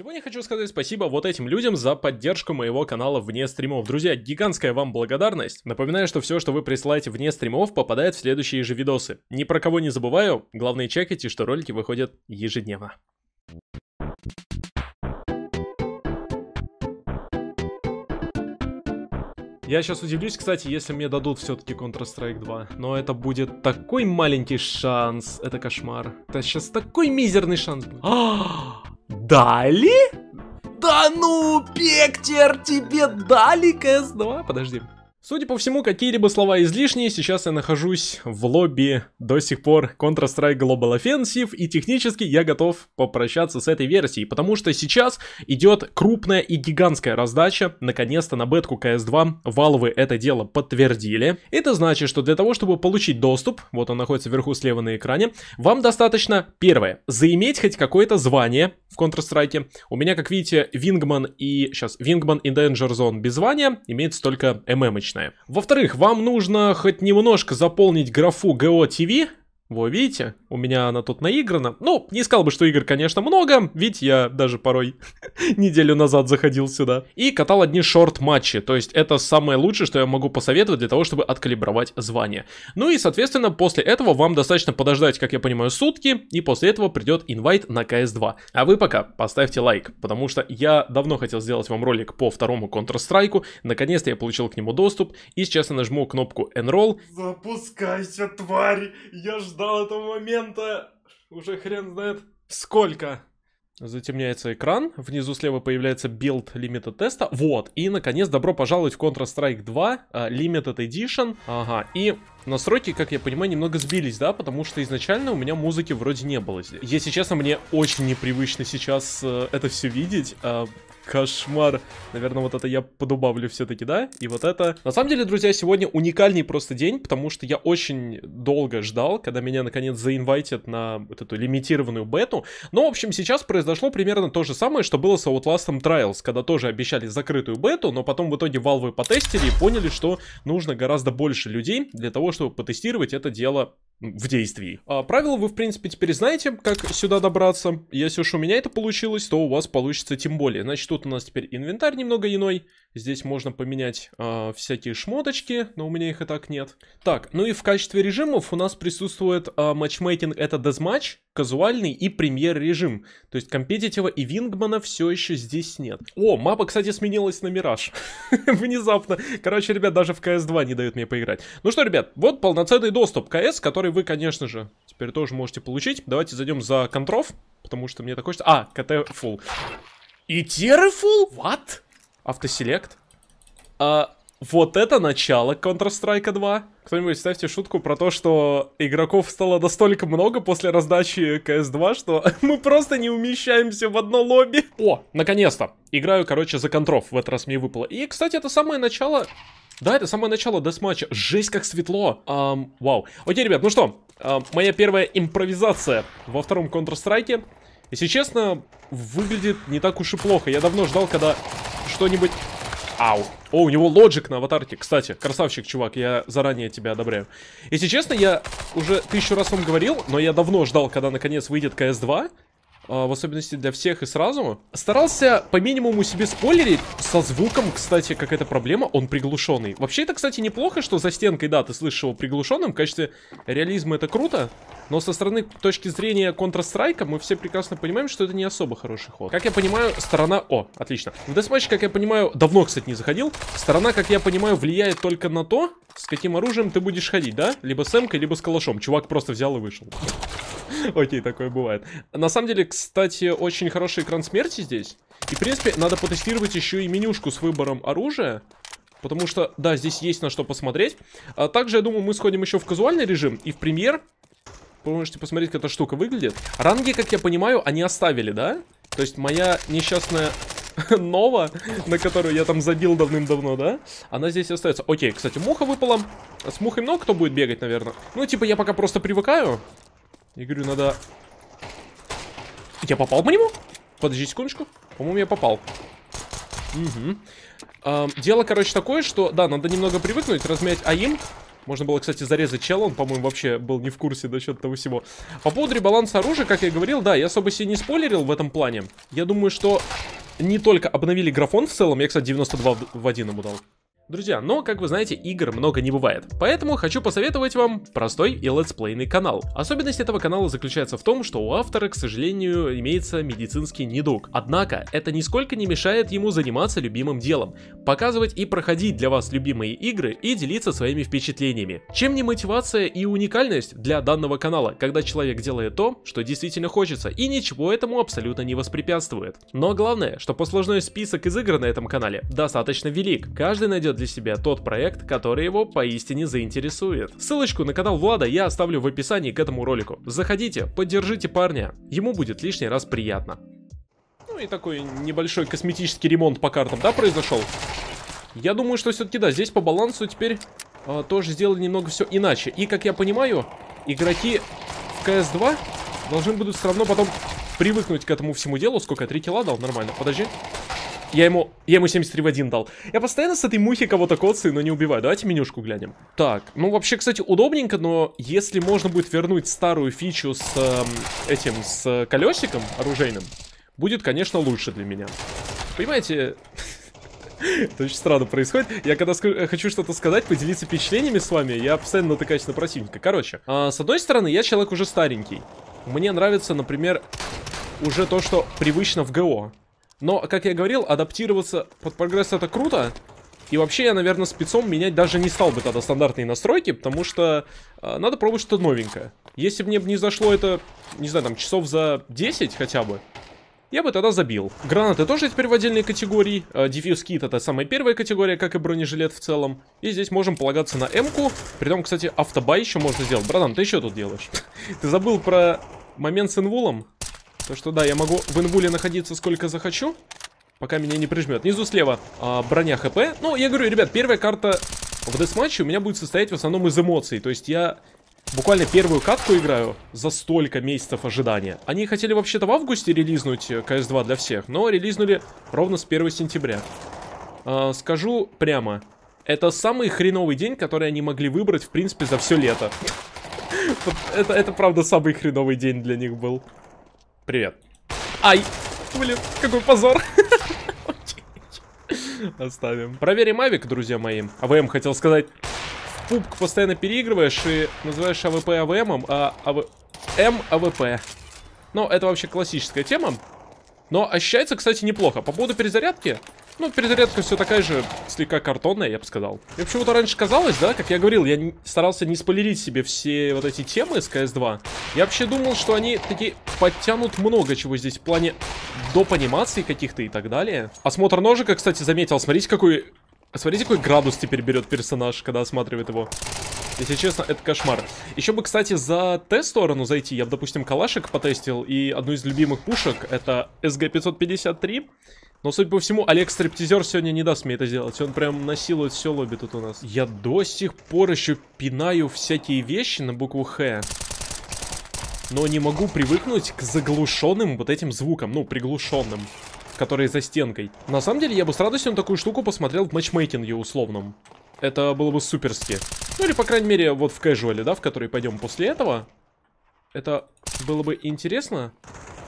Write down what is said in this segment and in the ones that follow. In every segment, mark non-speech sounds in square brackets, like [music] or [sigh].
Сегодня хочу сказать спасибо вот этим людям за поддержку моего канала вне стримов. Друзья, гигантская вам благодарность. Напоминаю, что все, что вы присылаете вне стримов, попадает в следующие же видосы. Ни про кого не забываю, главное чекайте, что ролики выходят ежедневно. Я сейчас удивлюсь, кстати, если мне дадут все-таки Counter-Strike 2. Но это будет такой маленький шанс. Это кошмар. Это сейчас такой мизерный шанс будет. [gasps] [gasps] А! Дали? Да ну, Пектер, тебе дали КС2? Подожди. Судя по всему, какие-либо слова излишние, сейчас я нахожусь в лобби до сих пор Counter-Strike Global Offensive, и технически я готов попрощаться с этой версией, потому что сейчас идет крупная и гигантская раздача, наконец-то на бетку CS2 валовы это дело подтвердили. Это значит, что для того, чтобы получить доступ, вот он находится вверху слева на экране, вам достаточно, первое, заиметь хоть какое-то звание в Counter-Strike. У меня, как видите, Wingman и, сейчас, Wingman и Danger Zone без звания, имеется только MMH отличная. Во-вторых, вам нужно хоть немножко заполнить графу GOTV, во, видите, у меня она тут наиграна. Ну, не сказал бы, что игр, конечно, много, ведь я даже порой [laughs] неделю назад заходил сюда. И катал одни шорт-матчи, то есть это самое лучшее, что я могу посоветовать для того, чтобы откалибровать звание. Ну и, соответственно, после этого вам достаточно подождать, как я понимаю, сутки, и после этого придет инвайт на CS2. А вы пока поставьте лайк, потому что я давно хотел сделать вам ролик по второму Counter-Strike, наконец-то я получил к нему доступ, и сейчас я нажму кнопку Enroll. Запускайся, тварь, я жду ждал этого момента уже хрен знает сколько. Затемняется экран, внизу слева появляется билд лимита теста. Вот, и наконец добро пожаловать в Counter-Strike 2 uh, а, Limited Edition. Ага, и настройки, как я понимаю, немного сбились, да, потому что изначально у меня музыки вроде не было здесь. Если честно, мне очень непривычно сейчас uh, это все видеть. Uh, кошмар. Наверное, вот это я подубавлю все-таки, да? И вот это. На самом деле, друзья, сегодня уникальный просто день, потому что я очень долго ждал, когда меня наконец заинвайтят на вот эту лимитированную бету. Но, в общем, сейчас произошло примерно то же самое, что было с Outlast Trials, когда тоже обещали закрытую бету, но потом в итоге Valve потестили и поняли, что нужно гораздо больше людей для того, чтобы потестировать это дело в действии. А, правила вы, в принципе, теперь знаете, как сюда добраться. Если уж у меня это получилось, то у вас получится тем более. Значит, тут у нас теперь инвентарь немного иной. Здесь можно поменять э, всякие шмоточки, но у меня их и так нет. Так, ну и в качестве режимов у нас присутствует э, матчмейкинг, это дезматч, казуальный и премьер-режим. То есть компетитива и вингмана все еще здесь нет. О, мапа, кстати, сменилась на Мираж. [laughs] Внезапно. Короче, ребят, даже в CS2 не дают мне поиграть. Ну что, ребят, вот полноценный доступ к CS, который вы, конечно же, теперь тоже можете получить. Давайте зайдем за контров, потому что мне такое... А, КТ фул. И тиры фул? What? Автоселект. А, вот это начало Counter-Strike 2. Кто-нибудь ставьте шутку про то, что игроков стало настолько много после раздачи CS2, что [laughs] мы просто не умещаемся в одно лобби. О, наконец-то. Играю, короче, за контров. В этот раз мне выпало. И, кстати, это самое начало... Да, это самое начало десматча. Жесть, как светло. Эм, вау. Окей, ребят, ну что. Эм, моя первая импровизация во втором Counter-Strike. Если честно, выглядит не так уж и плохо. Я давно ждал, когда что-нибудь... Ау. О, у него лоджик на аватарке. Кстати, красавчик, чувак, я заранее тебя одобряю. Если честно, я уже тысячу раз вам говорил, но я давно ждал, когда наконец выйдет CS2. А, в особенности для всех и сразу Старался по минимуму себе спойлерить. Со звуком, кстати, какая-то проблема, он приглушенный. Вообще, это, кстати, неплохо, что за стенкой, да, ты слышишь его приглушенным. В качестве реализма это круто. Но со стороны точки зрения Counter-Strike мы все прекрасно понимаем, что это не особо хороший ход. Как я понимаю, сторона... О, отлично. В Deathmatch, как я понимаю, давно, кстати, не заходил. Сторона, как я понимаю, влияет только на то, с каким оружием ты будешь ходить, да? Либо с эмкой, либо с калашом. Чувак просто взял и вышел. [laughs] Окей, такое бывает. На самом деле, кстати, очень хороший экран смерти здесь. И, в принципе, надо потестировать еще и менюшку с выбором оружия. Потому что, да, здесь есть на что посмотреть. А также, я думаю, мы сходим еще в казуальный режим и в премьер. Вы можете посмотреть, как эта штука выглядит. Ранги, как я понимаю, они оставили, да? То есть моя несчастная [laughs] Нова, на которую я там забил давным-давно, да? Она здесь остается. Окей, кстати, муха выпала. С мухой много кто будет бегать, наверное. Ну, типа, я пока просто привыкаю. Я говорю, надо... Я попал по нему? Подождите секундочку. По-моему, я попал. Угу. Эм, дело, короче, такое, что, да, надо немного привыкнуть, размять аим. Можно было, кстати, зарезать чела, он, по-моему, вообще был не в курсе насчет того всего. По поводу ребаланса оружия, как я говорил, да, я особо себе не спойлерил в этом плане. Я думаю, что не только обновили графон в целом, я, кстати, 92 в 1 ему дал. Друзья, но, как вы знаете, игр много не бывает. Поэтому хочу посоветовать вам простой и летсплейный канал. Особенность этого канала заключается в том, что у автора, к сожалению, имеется медицинский недуг. Однако, это нисколько не мешает ему заниматься любимым делом, показывать и проходить для вас любимые игры и делиться своими впечатлениями. Чем не мотивация и уникальность для данного канала, когда человек делает то, что действительно хочется, и ничего этому абсолютно не воспрепятствует. Но главное, что послужной список из игр на этом канале достаточно велик. Каждый найдет для себя тот проект, который его поистине заинтересует. Ссылочку на канал Влада я оставлю в описании к этому ролику. Заходите, поддержите парня, ему будет лишний раз приятно. Ну и такой небольшой косметический ремонт по картам, да, произошел? Я думаю, что все-таки да, здесь по балансу теперь э, тоже сделали немного все иначе. И, как я понимаю, игроки в CS2 должны будут все равно потом привыкнуть к этому всему делу. Сколько? три килла дал? Нормально. Подожди. Я ему, я ему 73 в 1 дал. Я постоянно с этой мухи кого-то коцаю, но не убиваю. Давайте менюшку глянем. Так, ну вообще, кстати, удобненько, но если можно будет вернуть старую фичу с э, этим, с колесиком оружейным, будет, конечно, лучше для меня. Понимаете... [laughs] Это очень странно происходит. Я когда э, хочу что-то сказать, поделиться впечатлениями с вами, я постоянно натыкаюсь на противника. Короче, э, с одной стороны, я человек уже старенький. Мне нравится, например, уже то, что привычно в ГО. Но, как я говорил, адаптироваться под прогресс это круто. И вообще я, наверное, спецом менять даже не стал бы тогда стандартные настройки, потому что э, надо пробовать что-то новенькое. Если бы мне не зашло это, не знаю, там, часов за 10 хотя бы, я бы тогда забил. Гранаты тоже теперь в отдельной категории. Э, дефьюз кит это самая первая категория, как и бронежилет в целом. И здесь можем полагаться на М-ку. Притом, кстати, автобай еще можно сделать. Братан, ты еще тут делаешь? [laughs] Ты забыл про момент с инвулом? Так что да, я могу в инвуле находиться сколько захочу, пока меня не прижмет. Внизу слева а, броня хп. Ну, я говорю, ребят, первая карта в десматче у меня будет состоять в основном из эмоций. То есть я буквально первую катку играю за столько месяцев ожидания. Они хотели вообще-то в августе релизнуть CS2 э, для всех, но релизнули ровно с 1 сентября. А, скажу прямо, это самый хреновый день, который они могли выбрать, в принципе, за все лето. [laughs] Это, это правда самый хреновый день для них был. Привет. Ай! Блин, какой позор. Оставим. Проверим авик, друзья мои. АВМ хотел сказать. В пупку постоянно переигрываешь и называешь АВП АВМом, а АВ... М АВП. Ну, это вообще классическая тема. Но ощущается, кстати, неплохо. По поводу перезарядки, ну, перезарядка все такая же, слегка картонная, я бы сказал. Мне почему-то раньше казалось, да, как я говорил, я старался не спойлерить себе все вот эти темы с CS2. Я вообще думал, что они такие подтянут много чего здесь в плане доп. анимаций каких-то и так далее. Осмотр ножика, кстати, заметил. Смотрите, какой... Смотрите, какой градус теперь берет персонаж, когда осматривает его. Если честно, это кошмар. Еще бы, кстати, за Т-сторону зайти. Я бы, допустим, калашек потестил. И одну из любимых пушек, это СГ-553. Но, судя по всему, Олег Стриптизер сегодня не даст мне это сделать. Он прям насилует все лобби тут у нас. Я до сих пор еще пинаю всякие вещи на букву «Х». Но не могу привыкнуть к заглушенным вот этим звукам. Ну, приглушенным которые за стенкой. На самом деле, я бы с радостью на такую штуку посмотрел в матчмейкинге условном. Это было бы суперски. Ну или, по крайней мере, вот в кэжуале, да, в который пойдем после этого. Это было бы интересно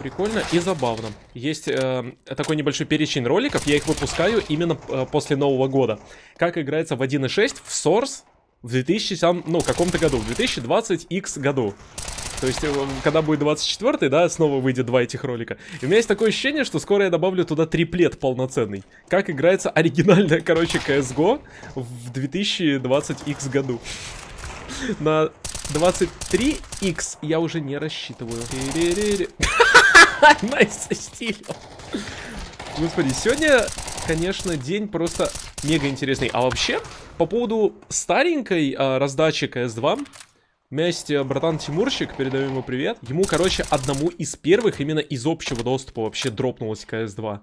прикольно и забавно. Есть э, такой небольшой перечень роликов, я их выпускаю именно э, после Нового года. Как играется в 1.6 в Source в 2000, ну, каком-то году, в 2020X году. То есть, э, когда будет 24 да, снова выйдет два этих ролика. И у меня есть такое ощущение, что скоро я добавлю туда триплет полноценный. Как играется оригинальная, [laughs] короче, CSGO в 2020X году. На 23X я уже не рассчитываю. Найс со Господи, сегодня, конечно, день просто мега интересный. А вообще, по поводу старенькой а, раздачи CS2, у э, братан Тимурщик, передаем ему привет. Ему, короче, одному из первых именно из общего доступа вообще дропнулась CS2.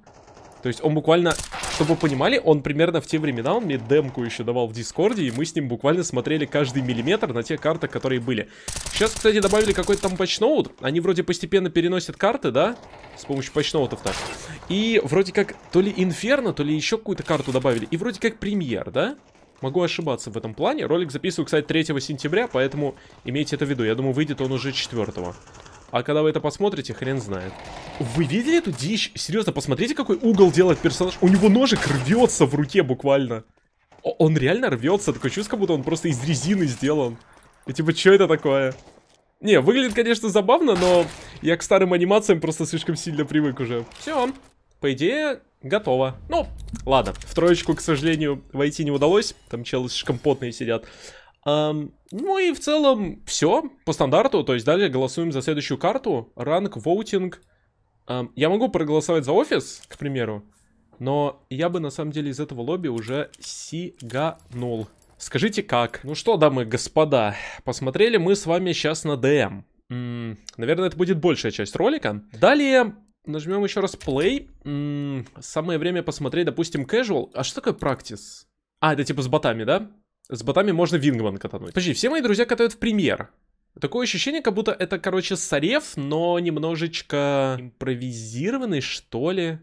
То есть он буквально, чтобы вы понимали, он примерно в те времена, он мне демку еще давал в Дискорде, и мы с ним буквально смотрели каждый миллиметр на те карты, которые были. Сейчас, кстати, добавили какой-то там патчноут. Они вроде постепенно переносят карты, да? С помощью патчноутов так. И вроде как то ли Инферно, то ли еще какую-то карту добавили. И вроде как премьер, да? Могу ошибаться в этом плане. Ролик записываю, кстати, 3 сентября, поэтому имейте это в виду. Я думаю, выйдет он уже 4. -го. А когда вы это посмотрите, хрен знает. Вы видели эту дичь? Серьезно, посмотрите, какой угол делает персонаж. У него ножик рвется в руке буквально. Он реально рвется. Такое чувство, как будто он просто из резины сделан. И типа, что это такое? Не, выглядит, конечно, забавно, но я к старым анимациям просто слишком сильно привык уже. Все, по идее, готово. Ну, ладно, в троечку, к сожалению, войти не удалось. Там челы слишком потные сидят. Ну и в целом все по стандарту, то есть далее голосуем за следующую карту, ранг, воутинг. Я могу проголосовать за офис, к примеру, но я бы на самом деле из этого лобби уже сиганул. Скажите как? Ну что, дамы и господа, посмотрели мы с вами сейчас на ДМ. М наверное, это будет большая часть ролика. Далее нажмем еще раз play. М Самое время посмотреть, допустим, casual. А что такое practice? А, это типа с ботами, да? С ботами можно вингман катануть. Подожди, все мои друзья катают в премьер. Такое ощущение, как будто это, короче, сарев, но немножечко импровизированный, что ли.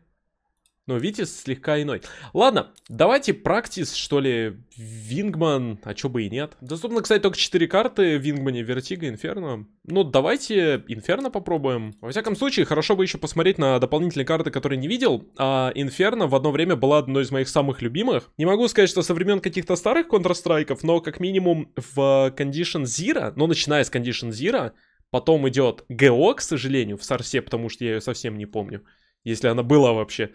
Но Витис слегка иной. Ладно, давайте практис, что ли, Вингман, а чё бы и нет. Доступно, кстати, только 4 карты в Вингмане, Вертига, Инферно. Ну, давайте Инферно попробуем. Во всяком случае, хорошо бы еще посмотреть на дополнительные карты, которые не видел. А Инферно в одно время была одной из моих самых любимых. Не могу сказать, что со времен каких-то старых Counter-Strike'ов, но как минимум в Condition Zero, ну, начиная с Condition Zero, потом идет ГО, к сожалению, в Сарсе, потому что я ее совсем не помню если она была вообще.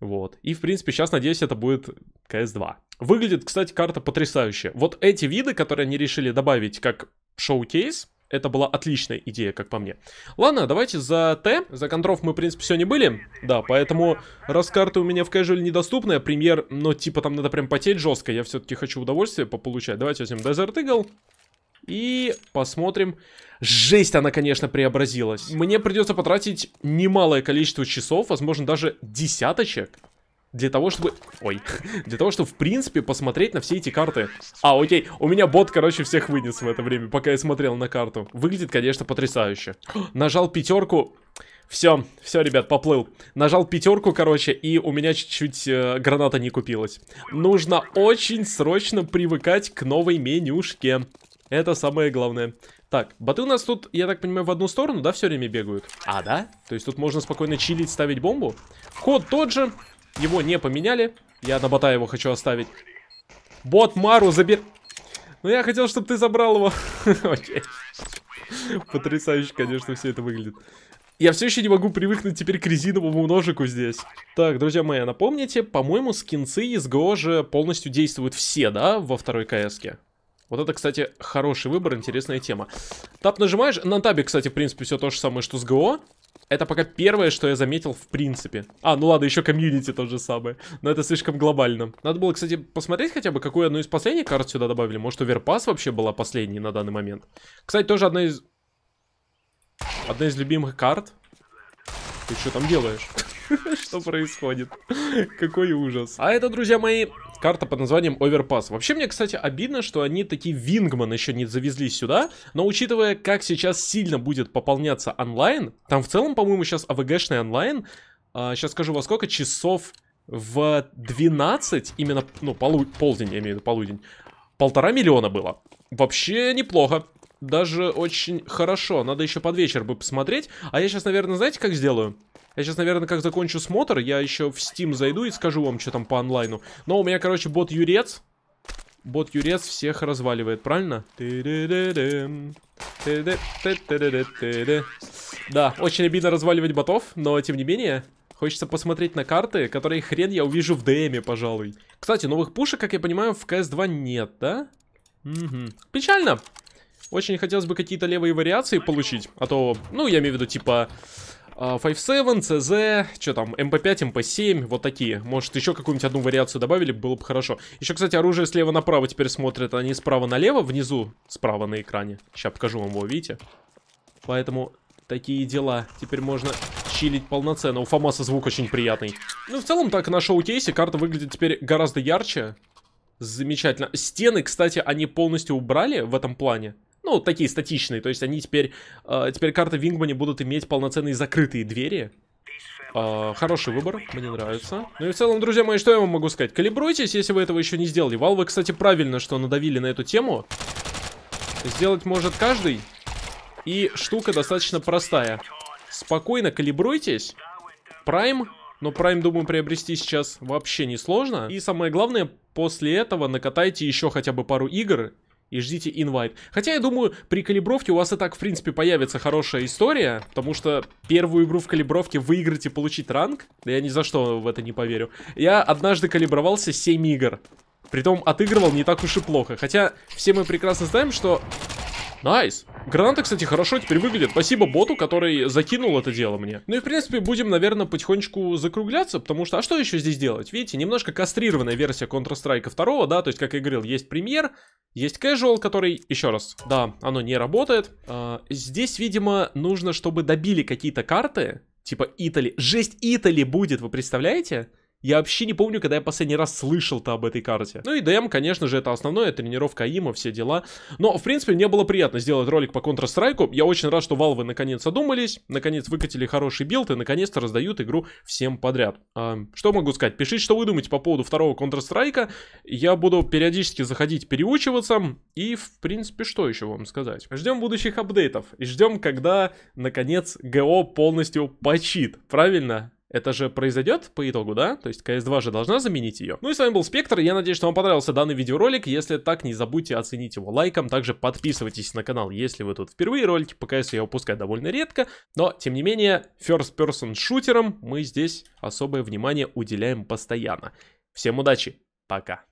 Вот. И, в принципе, сейчас, надеюсь, это будет CS2. Выглядит, кстати, карта потрясающе. Вот эти виды, которые они решили добавить как шоу-кейс, это была отличная идея, как по мне. Ладно, давайте за Т. За контров мы, в принципе, все не были. Да, поэтому, раз карты у меня в кэжуале недоступная, премьер, но ну, типа там надо прям потеть жестко, я все-таки хочу удовольствие пополучать. Давайте возьмем Desert Eagle. И посмотрим. Жесть она, конечно, преобразилась. Мне придется потратить немалое количество часов, возможно, даже десяточек. Для того, чтобы... Ой. [laughs] Для того, чтобы, в принципе, посмотреть на все эти карты. А, окей. У меня бот, короче, всех вынес в это время, пока я смотрел на карту. Выглядит, конечно, потрясающе. [gasps] Нажал пятерку. Все, все, ребят, поплыл. Нажал пятерку, короче, и у меня чуть-чуть э, граната не купилась. Нужно очень срочно привыкать к новой менюшке. Это самое главное. Так, боты у нас тут, я так понимаю, в одну сторону, да, все время бегают? А, да? То есть тут можно спокойно чилить, ставить бомбу. Ход тот же. Его не поменяли. Я на бота его хочу оставить. Бот Мару забер... Ну, я хотел, чтобы ты забрал его. [laughs] Потрясающе, конечно, все это выглядит. Я все еще не могу привыкнуть теперь к резиновому ножику здесь. Так, друзья мои, а напомните, по-моему, скинцы из ГО же полностью действуют все, да, во второй кске? Вот это, кстати, хороший выбор, интересная тема. Тап нажимаешь. На табе, кстати, в принципе, все то же самое, что с ГО. Это пока первое, что я заметил в принципе. А, ну ладно, еще комьюнити то же самое. Но это слишком глобально. Надо было, кстати, посмотреть хотя бы, какую одну из последних карт сюда добавили. Может, Оверпас вообще была последней на данный момент. Кстати, тоже одна из... Одна из любимых карт. Ты что там делаешь? [laughs] Что происходит? Какой ужас. А это, друзья мои, карта под названием Overpass. Вообще мне, кстати, обидно, что они такие Вингман еще не завезли сюда, но учитывая, как сейчас сильно будет пополняться онлайн, там в целом, по-моему, сейчас АВГшный онлайн, а, сейчас скажу во сколько, часов в 12, именно, ну, полу полдень, я имею в виду полудень, полтора миллиона было. Вообще неплохо. Даже очень хорошо. Надо еще под вечер бы посмотреть. А я сейчас, наверное, знаете, как сделаю? Я сейчас, наверное, как закончу смотр, я еще в Steam зайду и скажу вам, что там по онлайну. Но у меня, короче, бот-юрец. Бот-юрец всех разваливает, правильно? Да, очень обидно разваливать ботов, но тем не менее... Хочется посмотреть на карты, которые хрен я увижу в ДМе, пожалуй. Кстати, новых пушек, как я понимаю, в CS2 нет, да? Угу. Печально. Очень хотелось бы какие-то левые вариации получить. А то, ну, я имею в виду, типа, 5.7, CZ, что там, MP5, MP7, вот такие. Может, еще какую-нибудь одну вариацию добавили, было бы хорошо. Еще, кстати, оружие слева направо теперь смотрит, а не справа налево, внизу, справа на экране. Сейчас покажу вам его, видите? Поэтому такие дела. Теперь можно чилить полноценно. У Фомаса звук очень приятный. Ну, в целом, так, на шоу-кейсе карта выглядит теперь гораздо ярче. Замечательно. Стены, кстати, они полностью убрали в этом плане. Ну, такие статичные, то есть они теперь, э, теперь карты Вингмани будут иметь полноценные закрытые двери. Э, хороший выбор, мне нравится. Ну и в целом, друзья мои, что я вам могу сказать? Калибруйтесь, если вы этого еще не сделали. Валвы, кстати, правильно, что надавили на эту тему. Сделать может каждый. И штука достаточно простая. Спокойно калибруйтесь. Прайм но Prime, думаю, приобрести сейчас вообще не сложно. И самое главное, после этого накатайте еще хотя бы пару игр, и ждите инвайт. Хотя, я думаю, при калибровке у вас и так, в принципе, появится хорошая история, потому что первую игру в калибровке выиграть и получить ранг, я ни за что в это не поверю. Я однажды калибровался 7 игр. Притом отыгрывал не так уж и плохо. Хотя все мы прекрасно знаем, что... Найс! Граната, кстати, хорошо теперь выглядит. Спасибо боту, который закинул это дело мне. Ну и, в принципе, будем, наверное, потихонечку закругляться, потому что... А что еще здесь делать? Видите, немножко кастрированная версия Counter-Strike 2, да? То есть, как я говорил, есть премьер, есть casual, который... Еще раз, да, оно не работает. А, здесь, видимо, нужно, чтобы добили какие-то карты, типа Итали. Жесть Итали будет, вы представляете? Я вообще не помню, когда я последний раз слышал-то об этой карте. Ну и ДМ, конечно же, это основное, тренировка има, все дела. Но, в принципе, мне было приятно сделать ролик по Counter-Strike. Я очень рад, что Valve наконец одумались, наконец выкатили хороший билд и наконец-то раздают игру всем подряд. А, что могу сказать? Пишите, что вы думаете по поводу второго Counter-Strike. Я буду периодически заходить переучиваться и, в принципе, что еще вам сказать? Ждем будущих апдейтов и ждем, когда, наконец, ГО полностью почит, правильно? Это же произойдет по итогу, да? То есть CS2 же должна заменить ее. Ну и с вами был Спектр. Я надеюсь, что вам понравился данный видеоролик. Если так, не забудьте оценить его лайком. Также подписывайтесь на канал, если вы тут впервые. Ролики по CS я выпускаю довольно редко. Но, тем не менее, first-person шутером мы здесь особое внимание уделяем постоянно. Всем удачи. Пока.